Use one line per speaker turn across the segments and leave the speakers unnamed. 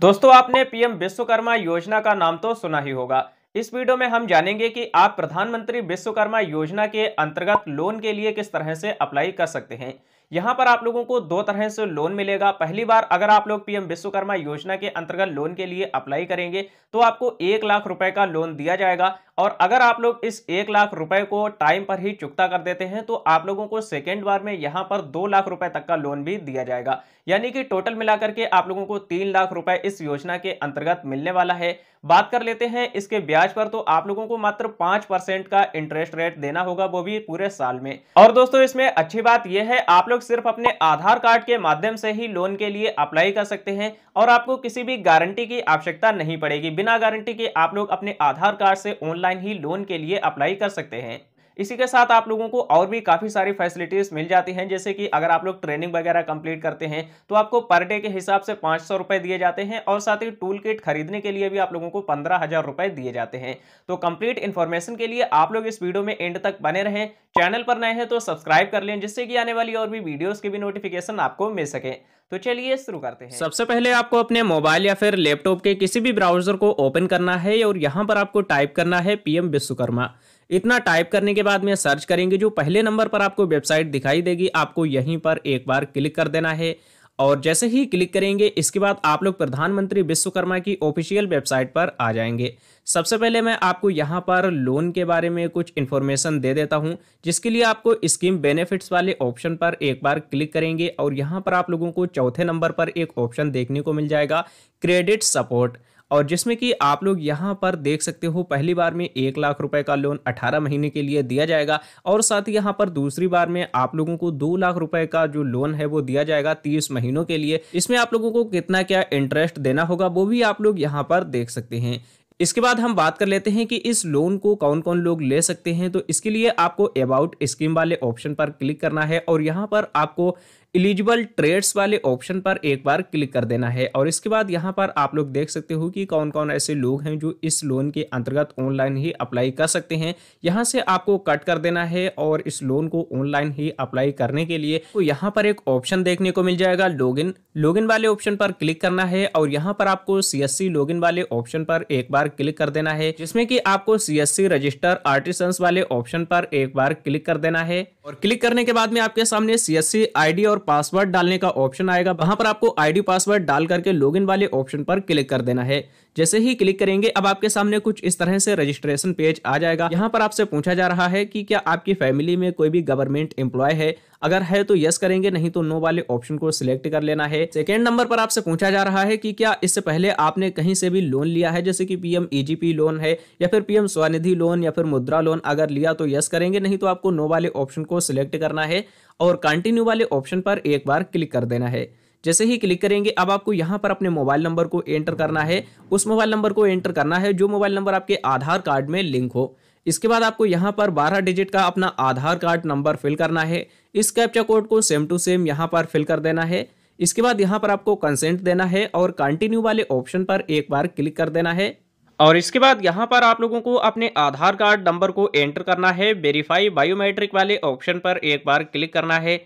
दोस्तों आपने पीएम विश्वकर्मा योजना का नाम तो सुना ही होगा इस वीडियो में हम जानेंगे कि आप प्रधानमंत्री विश्वकर्मा योजना के अंतर्गत लोन के लिए किस तरह से अप्लाई कर सकते हैं यहाँ पर आप लोगों को दो तरह से लोन मिलेगा पहली बार अगर आप लोग पीएम विश्वकर्मा योजना के अंतर्गत लोन के लिए अप्लाई करेंगे तो आपको एक लाख रुपए का लोन दिया जाएगा और अगर आप लोग इस एक लाख रुपए को टाइम पर ही चुकता कर देते हैं तो आप लोगों को सेकेंड बार में यहाँ पर दो लाख रुपए तक का लोन भी दिया जाएगा यानी कि टोटल मिलाकर के आप लोगों को तीन लाख रुपए इस योजना के अंतर्गत मिलने वाला है बात कर लेते हैं इसके ब्याज पर तो आप लोगों को मात्र पांच परसेंट का इंटरेस्ट रेट देना होगा वो भी पूरे साल में और दोस्तों इसमें अच्छी बात यह है आप लोग सिर्फ अपने आधार कार्ड के माध्यम से ही लोन के लिए अप्लाई कर सकते हैं और आपको किसी भी गारंटी की आवश्यकता नहीं पड़ेगी बिना गारंटी के आप लोग अपने आधार कार्ड से ऑनलाइन ही लोन के लिए अप्लाई कर सकते हैं इसी के साथ आप लोगों को और भी काफ़ी सारी फैसिलिटीज़ मिल जाती हैं जैसे कि अगर आप लोग ट्रेनिंग वगैरह कंप्लीट करते हैं तो आपको पर डे के हिसाब से पांच सौ रुपए दिए जाते हैं और साथ ही टूल किट खरीदने के लिए भी आप लोगों को पंद्रह हज़ार रुपए दिए जाते हैं तो कंप्लीट इन्फॉर्मेशन के लिए आप लोग इस वीडियो में एंड तक बने रहें चैनल पर नए हैं तो सब्सक्राइब कर लें जिससे कि आने वाली और भी वीडियोज़ की भी नोटिफिकेशन आपको मिल सके तो चलिए शुरू करते हैं सबसे पहले आपको अपने मोबाइल या फिर लैपटॉप के किसी भी ब्राउजर को ओपन करना है और यहाँ पर आपको टाइप करना है पीएम विश्वकर्मा इतना टाइप करने के बाद में सर्च करेंगे जो पहले नंबर पर आपको वेबसाइट दिखाई देगी आपको यहीं पर एक बार क्लिक कर देना है और जैसे ही क्लिक करेंगे इसके बाद आप लोग प्रधानमंत्री विश्वकर्मा की ऑफिशियल वेबसाइट पर आ जाएंगे सबसे पहले मैं आपको यहाँ पर लोन के बारे में कुछ इन्फॉर्मेशन दे देता हूँ जिसके लिए आपको स्कीम बेनिफिट्स वाले ऑप्शन पर एक बार क्लिक करेंगे और यहाँ पर आप लोगों को चौथे नंबर पर एक ऑप्शन देखने को मिल जाएगा क्रेडिट सपोर्ट और जिसमें कि आप लोग यहाँ पर देख सकते हो पहली बार में एक लाख रुपए का लोन 18 महीने के लिए दिया जाएगा और साथ ही यहाँ पर दूसरी बार में आप लोगों को दो लाख रुपए का जो लोन है वो दिया जाएगा तीस महीनों के लिए इसमें आप लोगों को कितना क्या इंटरेस्ट देना होगा वो भी आप लोग यहाँ पर देख सकते हैं इसके बाद हम बात कर लेते हैं कि इस लोन को कौन कौन लोग ले सकते हैं तो इसके लिए आपको अबाउट स्कीम वाले ऑप्शन पर क्लिक करना है और यहाँ पर आपको एलिजिबल ट्रेड्स वाले ऑप्शन पर एक बार क्लिक कर देना है और इसके बाद यहाँ पर आप लोग देख सकते हो कि कौन कौन ऐसे लोग हैं जो इस लोन के अंतर्गत ऑनलाइन ही अप्लाई कर सकते हैं यहाँ से आपको कट कर देना है और इस लोन को ऑनलाइन ही अप्लाई करने के लिए तो यहाँ पर एक ऑप्शन देखने को मिल जाएगा लॉगिन लॉगिन वाले ऑप्शन पर क्लिक करना है और यहाँ पर आपको सीएससी लॉगिन वाले ऑप्शन पर एक बार क्लिक कर देना है जिसमें कि आपको सीएससी रजिस्टर आर्टिसंस वाले ऑप्शन पर एक बार क्लिक कर देना है और क्लिक करने के बाद में आपके सामने सीएससी आईडी और पासवर्ड डालने का ऑप्शन आएगा वहां पर आपको आईडी पासवर्ड डाल करके इन वाले ऑप्शन पर क्लिक कर देना है जैसे ही क्लिक करेंगे अब आपके सामने कुछ इस तरह से रजिस्ट्रेशन पेज आ जाएगा यहाँ पर आपसे पूछा जा रहा है कि क्या आपकी फैमिली में कोई भी गवर्नमेंट एम्प्लॉय है अगर है तो यस करेंगे नहीं तो नो वाले ऑप्शन को सिलेक्ट कर लेना है सेकेंड नंबर पर आपसे पूछा जा रहा है कि क्या इससे पहले आपने कहीं से भी लोन लिया है जैसे कि पीएम ईजीपी लोन है या फिर पीएम स्वनिधि लोन या फिर मुद्रा लोन अगर लिया तो यस करेंगे नहीं तो आपको नो वाले ऑप्शन को सिलेक्ट करना है और कंटिन्यू वाले ऑप्शन पर एक बार क्लिक कर देना है जैसे ही क्लिक करेंगे अब आपको यहाँ पर अपने मोबाइल नंबर को एंटर करना है उस मोबाइल नंबर को एंटर करना है जो मोबाइल नंबर आपके आधार कार्ड में लिंक हो इसके बाद आपको यहाँ पर 12 डिजिट का अपना आधार कार्ड नंबर फिल करना है इस कैप्चा कोड को सेम टू सेम यहाँ पर फिल कर देना है इसके बाद यहाँ पर आपको कंसेंट देना है और कंटिन्यू वाले ऑप्शन पर एक बार क्लिक कर देना है और इसके बाद यहाँ पर आप लोगों को अपने आधार कार्ड नंबर को एंटर करना है वेरीफाई बायोमेट्रिक वाले ऑप्शन पर एक बार क्लिक करना है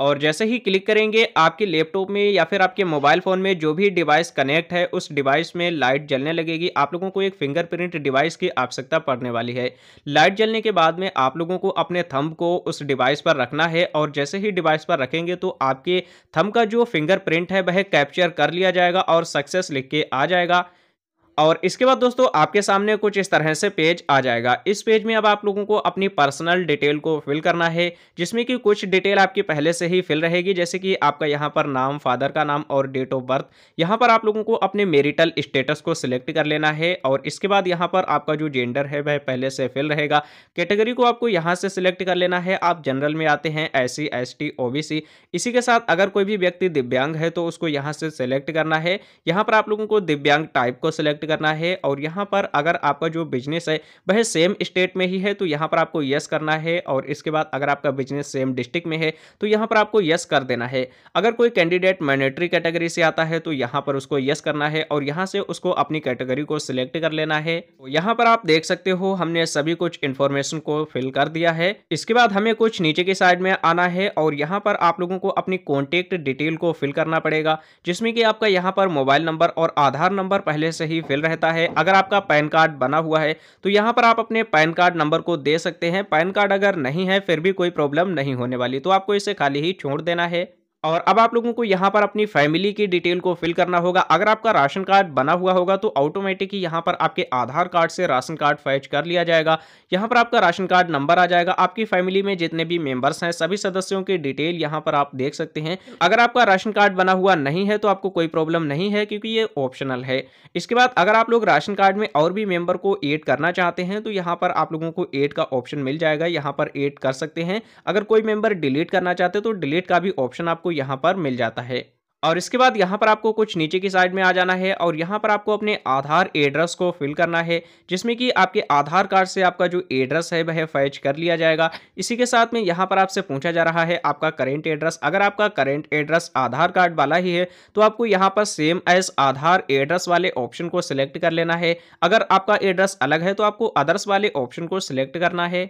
और जैसे ही क्लिक करेंगे आपके लैपटॉप में या फिर आपके मोबाइल फ़ोन में जो भी डिवाइस कनेक्ट है उस डिवाइस में लाइट जलने लगेगी आप लोगों को एक फिंगरप्रिंट डिवाइस की आवश्यकता पड़ने वाली है लाइट जलने के बाद में आप लोगों को अपने थंब को उस डिवाइस पर रखना है और जैसे ही डिवाइस पर रखेंगे तो आपके थम का जो फिंगर है वह कैप्चर कर लिया जाएगा और सक्सेस लिख के आ जाएगा और इसके बाद दोस्तों आपके सामने कुछ इस तरह से पेज आ जाएगा इस पेज में अब आप लोगों को अपनी पर्सनल डिटेल को फिल करना है जिसमें कि कुछ डिटेल आपकी पहले से ही फिल रहेगी जैसे कि आपका यहाँ पर नाम फादर का नाम और डेट ऑफ बर्थ यहाँ पर आप लोगों को अपने मेरिटल स्टेटस को सिलेक्ट कर लेना है और इसके बाद यहाँ पर आपका जो जेंडर है वह पहले से फिल रहेगा कैटेगरी को आपको यहाँ से सिलेक्ट कर लेना है आप जनरल में आते हैं S C S T O B C इसी के साथ अगर कोई भी व्यक्ति दिव्यांग है तो उसको यहाँ से सिलेक्ट करना है यहाँ पर आप लोगों को दिव्यांग टाइप को सिलेक्ट सेलेक्ट करना है और यहाँ पर अगर आपका जो बिजनेस है वह सेम स्टेट में ही है तो यहाँ पर आपको यस करना है और इसके बाद अगर आपका बिजनेस सेम डिस्ट्रिक्ट में है तो यहाँ पर आपको यस कर देना है अगर कोई कैंडिडेट मैनेटरी कैटेगरी से आता है तो यहाँ पर उसको यस करना है और यहाँ से उसको अपनी कैटेगरी को सिलेक्ट कर लेना है तो यहाँ पर आप देख सकते हो हमने सभी कुछ इन्फॉर्मेशन को फिल कर दिया है इसके बाद हमें कुछ नीचे की साइड में आना है और यहाँ पर आप लोगों को अपनी कॉन्टेक्ट डिटेल को फिल करना पड़ेगा जिसमें कि आपका यहाँ पर मोबाइल नंबर और आधार नंबर पहले से ही फिल डिटेल रहता है अगर आपका पैन कार्ड बना हुआ है तो यहाँ पर आप अपने पैन कार्ड नंबर को दे सकते हैं पैन कार्ड अगर नहीं है फिर भी कोई प्रॉब्लम नहीं होने वाली तो आपको इसे खाली ही छोड़ देना है और अब आप लोगों को यहाँ पर अपनी फैमिली की डिटेल को फिल करना होगा अगर आपका राशन कार्ड बना हुआ होगा तो ऑटोमेटिक ही यहाँ पर आपके आधार कार्ड से राशन कार्ड फैच कर लिया जाएगा यहाँ पर आपका राशन कार्ड नंबर आ जाएगा आपकी फैमिली में जितने भी मेंबर्स हैं सभी सदस्यों की डिटेल यहाँ पर आप देख सकते हैं अगर आपका राशन कार्ड बना हुआ नहीं है तो आपको कोई प्रॉब्लम नहीं है क्योंकि ये ऑप्शनल है इसके बाद अगर आप लोग राशन कार्ड में और भी मेंबर को एड करना चाहते हैं तो यहाँ पर आप लोगों को एड का ऑप्शन मिल जाएगा यहाँ पर एड कर सकते हैं अगर कोई मेंबर डिलीट करना चाहते हैं तो डिलीट का भी ऑप्शन आपको यहाँ पर मिल जाता है और इसके बाद यहाँ पर आपको कुछ नीचे की साइड में आ जाना है और यहाँ पर आपको अपने आधार एड्रेस को फिल करना है जिसमें कि आपके आधार कार्ड से आपका जो एड्रेस है वह फैच कर लिया जाएगा इसी के साथ में यहाँ पर आपसे पूछा जा रहा है आपका करेंट एड्रेस अगर आपका करेंट एड्रेस आधार कार्ड वाला ही है तो आपको यहाँ पर सेम एज आधार एड्रेस वाले ऑप्शन को सिलेक्ट कर लेना है अगर आपका एड्रेस अलग है तो आपको अदर्स वाले ऑप्शन को सिलेक्ट करना है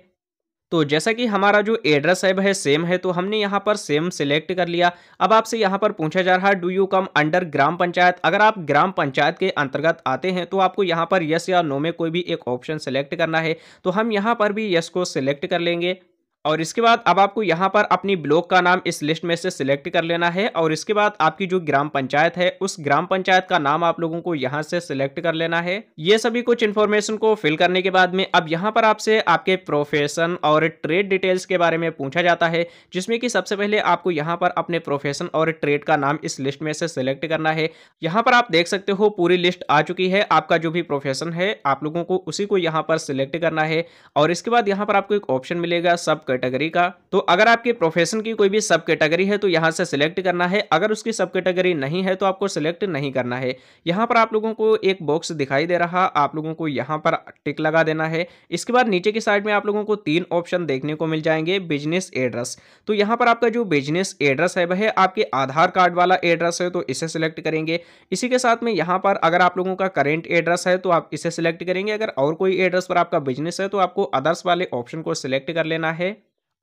तो जैसा कि हमारा जो एड्रेस है वह सेम है तो हमने यहाँ पर सेम सिलेक्ट कर लिया अब आपसे यहाँ पर पूछा जा रहा है do you come under gram panchayat अगर आप ग्राम पंचायत के अंतर्गत आते हैं तो आपको यहाँ पर यस या नो में कोई भी एक ऑप्शन सेलेक्ट करना है तो हम यहाँ पर भी यस को सिलेक्ट कर लेंगे और इसके बाद अब आपको यहाँ पर अपनी ब्लॉक का नाम इस लिस्ट में से सिलेक्ट कर लेना है और इसके बाद आपकी जो ग्राम पंचायत है उस ग्राम पंचायत का नाम आप लोगों को यहाँ से सिलेक्ट कर लेना है ये सभी कुछ इन्फॉर्मेशन को फिल करने के बाद में अब यहाँ पर आपसे आपके प्रोफेशन और ट्रेड डिटेल्स के बारे में पूछा जाता है जिसमें कि सबसे पहले आपको यहाँ पर अपने प्रोफेशन और ट्रेड का नाम इस लिस्ट में से सिलेक्ट करना है यहाँ पर आप देख सकते हो पूरी लिस्ट आ चुकी है आपका जो भी प्रोफेशन है आप लोगों को उसी को यहाँ पर सिलेक्ट करना है और इसके बाद यहाँ पर आपको एक ऑप्शन मिलेगा सब कैटेगरी का तो अगर आपके प्रोफेशन की कोई भी सब कैटेगरी है तो यहाँ से सिलेक्ट करना है अगर उसकी सब कैटेगरी नहीं है तो आपको सिलेक्ट नहीं करना है यहाँ पर आप लोगों को एक बॉक्स दिखाई दे रहा आप लोगों को यहाँ पर टिक लगा देना है इसके बाद नीचे की साइड में आप लोगों को तीन ऑप्शन देखने को मिल जाएंगे बिजनेस एड्रेस तो यहाँ पर आपका जो बिजनेस एड्रेस है वह आपके आधार कार्ड वाला एड्रेस है तो इसे सिलेक्ट करेंगे इसी के साथ में यहाँ पर अगर आप लोगों का करेंट एड्रेस है तो आप इसे सिलेक्ट करेंगे अगर और कोई एड्रेस पर आपका बिजनेस है तो आपको अदर्स वाले ऑप्शन को सिलेक्ट कर लेना है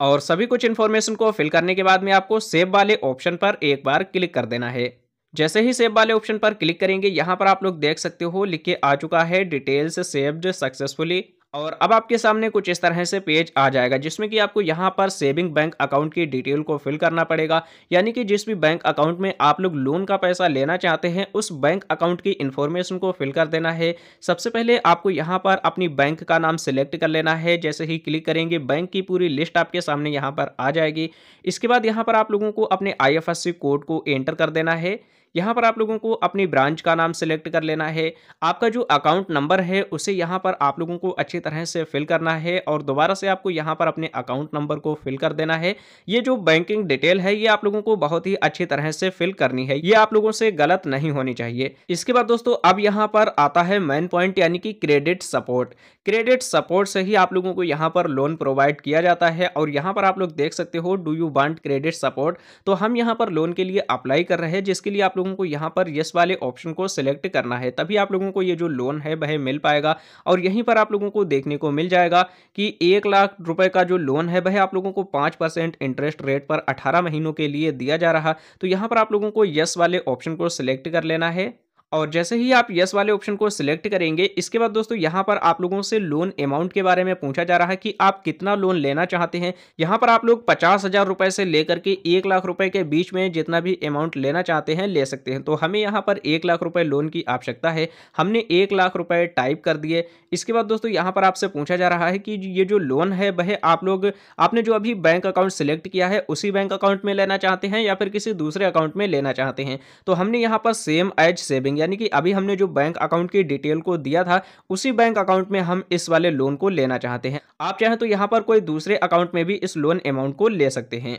और सभी कुछ इन्फॉर्मेशन को फिल करने के बाद में आपको सेव वाले ऑप्शन पर एक बार क्लिक कर देना है जैसे ही सेव वाले ऑप्शन पर क्लिक करेंगे यहाँ पर आप लोग देख सकते हो लिख के आ चुका है डिटेल्स सेव्ड सक्सेसफुली और अब आपके सामने कुछ इस तरह से पेज आ जाएगा जिसमें कि आपको यहाँ पर सेविंग बैंक अकाउंट की डिटेल को फिल करना पड़ेगा यानी कि जिस भी बैंक अकाउंट में आप लोग लोन का पैसा लेना चाहते हैं उस बैंक अकाउंट की इन्फॉर्मेशन को फिल कर देना है सबसे पहले आपको यहाँ पर अपनी बैंक का नाम सिलेक्ट कर लेना है जैसे ही क्लिक करेंगे बैंक की पूरी लिस्ट आपके सामने यहाँ पर आ जाएगी इसके बाद यहाँ पर आप लोगों को अपने आई कोड को एंटर कर देना है यहाँ पर आप लोगों को अपनी ब्रांच का नाम सेलेक्ट कर लेना है आपका जो अकाउंट नंबर है उसे यहाँ पर आप लोगों को अच्छी तरह से फिल करना है और दोबारा से आपको यहाँ पर अपने अकाउंट नंबर को फिल कर देना है ये जो बैंकिंग डिटेल है ये आप लोगों को बहुत ही अच्छी तरह से फिल करनी है ये आप लोगों से गलत नहीं होनी चाहिए इसके बाद दोस्तों अब यहाँ पर आता है मेन पॉइंट यानी कि क्रेडिट सपोर्ट क्रेडिट सपोर्ट से ही आप लोगों को यहाँ पर लोन प्रोवाइड किया जाता है और यहाँ पर आप लोग देख सकते हो do you want credit support तो हम यहाँ पर लोन के लिए अप्लाई कर रहे हैं जिसके लिए आप लोगों को यहाँ पर यस वाले ऑप्शन को सिलेक्ट करना है तभी आप लोगों को ये जो लोन है वह मिल पाएगा और यहीं पर आप लोगों को देखने को मिल जाएगा कि एक लाख रुपये का जो लोन है वह आप लोगों को पाँच परसेंट इंटरेस्ट रेट पर अठारह महीनों के लिए दिया जा रहा तो यहाँ पर आप लोगों को यस वाले ऑप्शन को सिलेक्ट कर लेना है और जैसे ही आप यस वाले ऑप्शन को सिलेक्ट करेंगे इसके बाद दोस्तों यहाँ पर आप लोगों से लोन अमाउंट के बारे में पूछा जा रहा है कि आप कितना लोन लेना चाहते हैं यहाँ पर आप लोग पचास हज़ार रुपये से लेकर के एक लाख रुपए के बीच में जितना भी अमाउंट लेना चाहते हैं ले सकते हैं तो हमें यहाँ पर एक लाख रुपये लोन की आवश्यकता है हमने एक लाख रुपये टाइप कर दिए इसके बाद दोस्तों यहाँ पर आपसे पूछा जा रहा है कि ये जो लोन है वह आप लोग आपने जो अभी बैंक अकाउंट सिलेक्ट किया है उसी बैंक अकाउंट में लेना चाहते हैं या फिर किसी दूसरे अकाउंट में लेना चाहते हैं तो हमने यहाँ पर सेम एज सेविंग यानी कि अभी हमने जो बैंक अकाउंट की डिटेल को दिया था उसी बैंक अकाउंट में हम इस वाले लोन को लेना चाहते हैं आप चाहें तो यहाँ पर कोई दूसरे अकाउंट में भी इस लोन अमाउंट को ले सकते हैं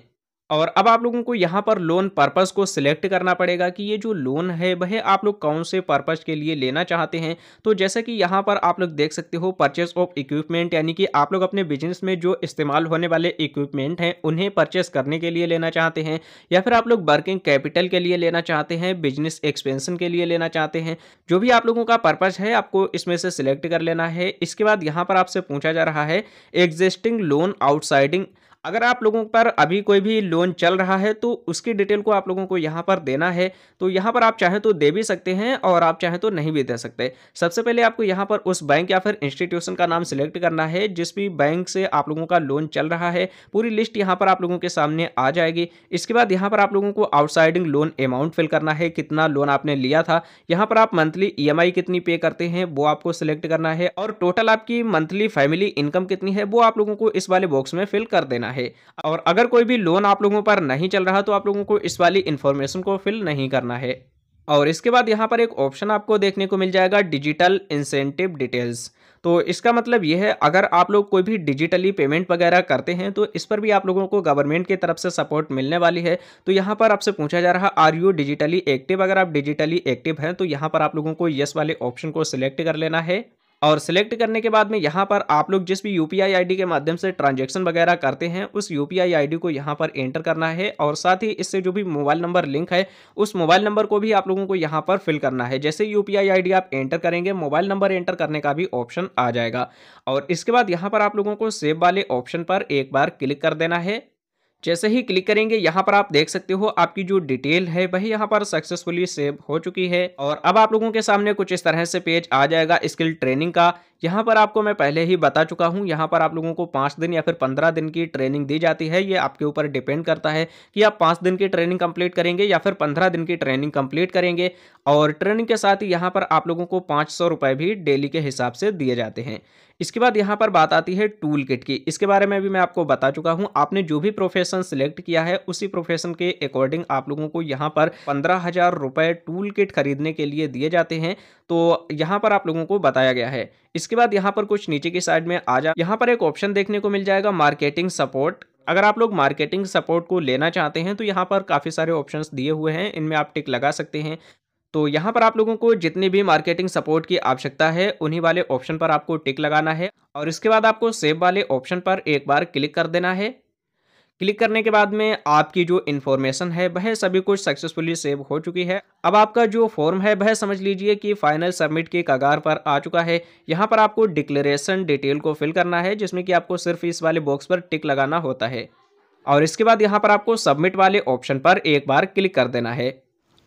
और अब आप लोगों को यहाँ पर लोन पर्पज़ को सिलेक्ट करना पड़ेगा कि ये जो लोन है वह आप लोग कौन से पर्पज़ के लिए लेना चाहते हैं तो जैसा कि यहाँ पर आप लोग देख सकते हो परचेस ऑफ इक्विपमेंट यानी कि आप लोग अपने बिजनेस में जो इस्तेमाल होने वाले इक्विपमेंट हैं उन्हें परचेस करने के लिए लेना चाहते हैं या फिर आप लोग वर्किंग कैपिटल के लिए लेना चाहते हैं बिजनेस एक्सपेंशन के लिए लेना चाहते हैं जो भी आप लोगों का पर्पज़ है आपको इसमें से सिलेक्ट कर लेना है इसके बाद यहाँ पर आपसे पूछा जा रहा है एग्जिस्टिंग लोन आउटसाइडिंग अगर आप लोगों पर अभी कोई भी लोन चल रहा है तो उसकी डिटेल को आप लोगों को यहाँ पर देना है तो यहाँ पर आप चाहे तो दे भी सकते हैं और आप चाहे तो नहीं भी दे सकते सबसे पहले आपको यहाँ पर उस बैंक या फिर इंस्टीट्यूशन का नाम सिलेक्ट करना है जिस भी बैंक से आप लोगों का लोन चल रहा है पूरी लिस्ट यहाँ पर आप लोगों के सामने आ जाएगी इसके बाद यहाँ पर आप लोगों को आउटसाइडिंग लोन अमाउंट फिल करना है कितना लोन आपने लिया था यहाँ पर आप मंथली ई e कितनी पे करते हैं वो आपको सिलेक्ट करना है और टोटल आपकी मंथली फैमिली इनकम कितनी है वो आप लोगों को इस वाले बॉक्स में फिल कर देना है है और अगर कोई भी लोन आप लोगों पर नहीं चल रहा तो आप लोगों को इस वाली इन्फॉर्मेशन को फिल नहीं करना है और इसके बाद यहाँ पर एक ऑप्शन आपको देखने को मिल जाएगा डिजिटल इंसेंटिव डिटेल्स तो इसका मतलब यह है अगर आप लोग कोई भी डिजिटली पेमेंट वगैरह करते हैं तो इस पर भी आप लोगों को गवर्नमेंट की तरफ से सपोर्ट मिलने वाली है तो यहाँ पर आपसे पूछा जा रहा आर यू डिजिटली एक्टिव अगर आप डिजिटली एक्टिव हैं तो यहाँ पर आप लोगों को यस वाले ऑप्शन को सिलेक्ट कर लेना है और सिलेक्ट करने के बाद में यहाँ पर आप लोग जिस भी यू पी के माध्यम से ट्रांजेक्शन वगैरह करते हैं उस यू पी को यहाँ पर एंटर करना है और साथ ही इससे जो भी मोबाइल नंबर लिंक है उस मोबाइल नंबर को भी आप लोगों को यहाँ पर फिल करना है जैसे यू पी आप एंटर करेंगे मोबाइल नंबर एंटर करने का भी ऑप्शन आ जाएगा और इसके बाद यहाँ पर आप लोगों को सेव वाले ऑप्शन पर एक बार क्लिक कर देना है जैसे ही क्लिक करेंगे यहाँ पर आप देख सकते हो आपकी जो डिटेल है वही यहाँ पर सक्सेसफुली सेव हो चुकी है और अब आप लोगों के सामने कुछ इस तरह से पेज आ जाएगा स्किल ट्रेनिंग का यहाँ पर आपको मैं पहले ही बता चुका हूँ यहाँ पर आप लोगों को पाँच दिन या फिर पंद्रह दिन की ट्रेनिंग दी जाती है ये आपके ऊपर डिपेंड करता है कि आप पाँच दिन की ट्रेनिंग कंप्लीट करेंगे या फिर पंद्रह दिन की ट्रेनिंग कंप्लीट करेंगे और ट्रेनिंग के साथ ही यहाँ पर आप लोगों को पाँच सौ रुपये भी डेली के हिसाब से दिए जाते हैं इसके बाद यहाँ पर बात आती है टूल किट की इसके बारे में भी मैं आपको बता चुका हूँ आपने जो भी प्रोफेशन सिलेक्ट किया है उसी प्रोफेशन के अकॉर्डिंग आप लोगों को यहाँ पर पंद्रह हजार रुपये टूल किट खरीदने के लिए दिए जाते हैं तो यहाँ पर आप लोगों को बताया गया है इसके बाद यहाँ पर कुछ नीचे की साइड में आ जा यहाँ पर एक ऑप्शन देखने को मिल जाएगा मार्केटिंग सपोर्ट अगर आप लोग मार्केटिंग सपोर्ट को लेना चाहते हैं तो यहाँ पर काफ़ी सारे ऑप्शंस दिए हुए हैं इनमें आप टिक लगा सकते हैं तो यहाँ पर आप लोगों को जितनी भी मार्केटिंग सपोर्ट की आवश्यकता है उन्हीं वाले ऑप्शन पर आपको टिक लगाना है और इसके बाद आपको सेव वाले ऑप्शन पर एक बार क्लिक कर देना है क्लिक करने के बाद में आपकी जो इन्फॉर्मेशन है वह सभी कुछ सक्सेसफुली सेव हो चुकी है अब आपका जो फॉर्म है वह समझ लीजिए कि फाइनल सबमिट के कगार पर आ चुका है यहाँ पर आपको डिक्लेरेशन डिटेल को फिल करना है जिसमें कि आपको सिर्फ इस वाले बॉक्स पर टिक लगाना होता है और इसके बाद यहाँ पर आपको सबमिट वाले ऑप्शन पर एक बार क्लिक कर देना है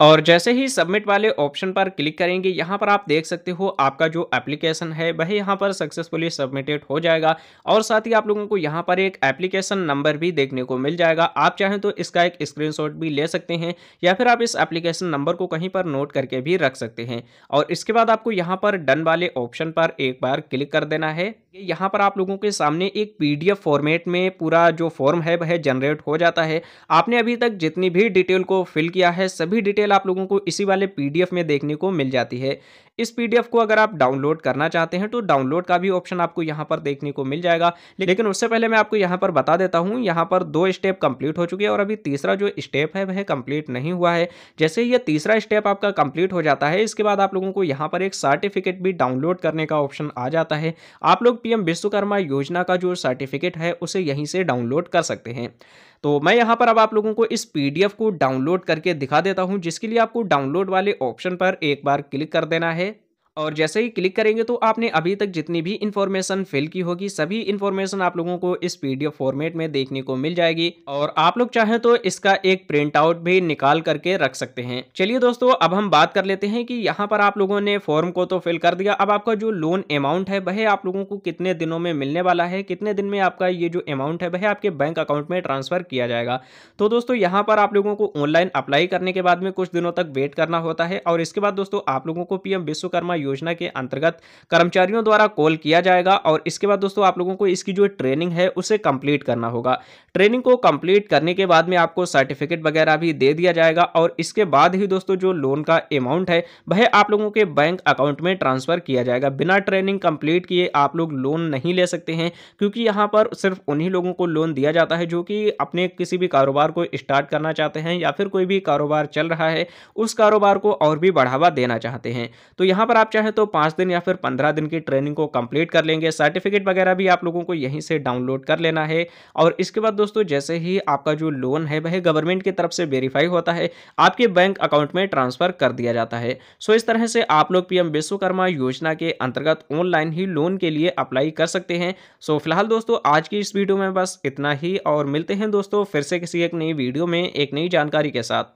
और जैसे ही सबमिट वाले ऑप्शन पर क्लिक करेंगे यहाँ पर आप देख सकते हो आपका जो एप्लीकेशन है वह यहाँ पर सक्सेसफुली सबमिटेड हो जाएगा और साथ ही आप लोगों को यहाँ पर एक एप्लीकेशन नंबर भी देखने को मिल जाएगा आप चाहें तो इसका एक स्क्रीनशॉट भी ले सकते हैं या फिर आप इस एप्लीकेशन नंबर को कहीं पर नोट करके भी रख सकते हैं और इसके बाद आपको यहाँ पर डन वाले ऑप्शन पर एक बार क्लिक कर देना है यहाँ पर आप लोगों के सामने एक पीडीएफ फॉर्मेट में पूरा जो फॉर्म है वह जनरेट हो जाता है आपने अभी तक जितनी भी डिटेल को फिल किया है सभी डिटेल आप लोगों को इसी वाले पीडीएफ में देखने को मिल जाती है इस पीडीएफ को अगर आप डाउनलोड करना चाहते हैं तो डाउनलोड का भी ऑप्शन आपको यहाँ पर देखने को मिल जाएगा लेकिन उससे पहले मैं आपको यहाँ पर बता देता हूँ यहाँ पर दो स्टेप कंप्लीट हो चुके हैं और अभी तीसरा जो स्टेप है वह कंप्लीट नहीं हुआ है जैसे ये तीसरा स्टेप आपका कंप्लीट हो जाता है इसके बाद आप लोगों को यहाँ पर एक सर्टिफिकेट भी डाउनलोड करने का ऑप्शन आ जाता है आप लोग पीएम विश्वकर्मा योजना का जो सर्टिफिकेट है उसे यहीं से डाउनलोड कर सकते हैं तो मैं यहाँ पर अब आप लोगों को इस पीडीएफ को डाउनलोड करके दिखा देता हूँ जिसके लिए आपको डाउनलोड वाले ऑप्शन पर एक बार क्लिक कर देना है और जैसे ही क्लिक करेंगे तो आपने अभी तक जितनी भी इन्फॉर्मेशन फिल की होगी सभी इन्फॉर्मेशन आप लोगों को इस पीडीएफ फॉर्मेट में देखने को मिल जाएगी और आप लोग चाहें तो इसका एक प्रिंट आउट भी निकाल करके रख सकते हैं चलिए दोस्तों अब हम बात कर लेते हैं कि यहाँ पर आप लोगों ने फॉर्म को तो फिल कर दिया अब आपका जो लोन अमाउंट है वह आप लोगों को कितने दिनों में मिलने वाला है कितने दिन में आपका ये जो अमाउंट है वह आपके बैंक अकाउंट में ट्रांसफर किया जाएगा तो दोस्तों यहाँ पर आप लोगों को ऑनलाइन अप्लाई करने के बाद में कुछ दिनों तक वेट करना होता है और इसके बाद दोस्तों आप लोगों को पीएम विश्वकर्मा योजना के अंतर्गत कर्मचारियों द्वारा कॉल किया जाएगा और इसके बाद दोस्तों आप लोगों को इसकी जो ट्रेनिंग है उसे कंप्लीट करना होगा ट्रेनिंग को कंप्लीट करने के बाद में आपको सर्टिफिकेट वगैरह भी दे दिया जाएगा और इसके बाद ही दोस्तों जो लोन का अमाउंट है वह आप लोगों के बैंक अकाउंट में ट्रांसफर किया जाएगा बिना ट्रेनिंग कंप्लीट किए आप लोग लोन नहीं ले सकते हैं क्योंकि यहां पर सिर्फ उन्हीं लोगों को लोन दिया जाता है जो कि अपने किसी भी कारोबार को स्टार्ट करना चाहते हैं या फिर कोई भी कारोबार चल रहा है उस कारोबार को और भी बढ़ावा देना चाहते हैं तो यहां पर आप चाहे तो पाँच दिन या फिर पंद्रह दिन की ट्रेनिंग को कंप्लीट कर लेंगे सर्टिफिकेट वगैरह भी आप लोगों को यहीं से डाउनलोड कर लेना है और इसके बाद दोस्तों जैसे ही आपका जो लोन है वह गवर्नमेंट की तरफ से वेरीफाई होता है आपके बैंक अकाउंट में ट्रांसफर कर दिया जाता है सो इस तरह से आप लोग पी विश्वकर्मा योजना के अंतर्गत ऑनलाइन ही लोन के लिए अप्लाई कर सकते हैं सो फिलहाल दोस्तों आज की इस वीडियो में बस इतना ही और मिलते हैं दोस्तों फिर से किसी एक नई वीडियो में एक नई जानकारी के साथ